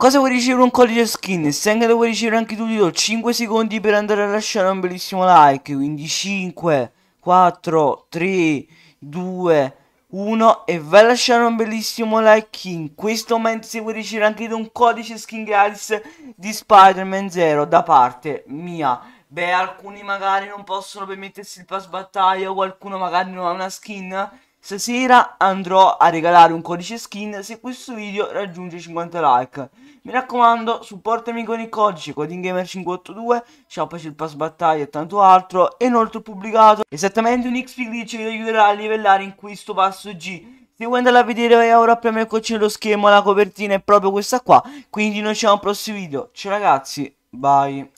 Cosa vuoi ricevere un codice skin? Se anche lo ricevere anche tu, ti do 5 secondi per andare a lasciare un bellissimo like. Quindi 5, 4, 3, 2, 1 e vai a lasciare un bellissimo like in questo momento se vuoi ricevere anche tu un codice skin gratis di Spider-Man 0 da parte mia. Beh, alcuni magari non possono permettersi il pass battaglia, qualcuno magari non ha una skin Stasera andrò a regalare un codice skin se questo video raggiunge 50 like. Mi raccomando, supportami con il codice CodingGamer582, ciao il pass battaglia e tanto altro. E inoltre ho pubblicato esattamente un XP glitch che ti aiuterà a livellare in questo passo G. Se vuoi andare a vedere vai ora a premere col lo schermo, la copertina è proprio questa qua. Quindi noi ci vediamo al prossimo video. Ciao ragazzi, bye.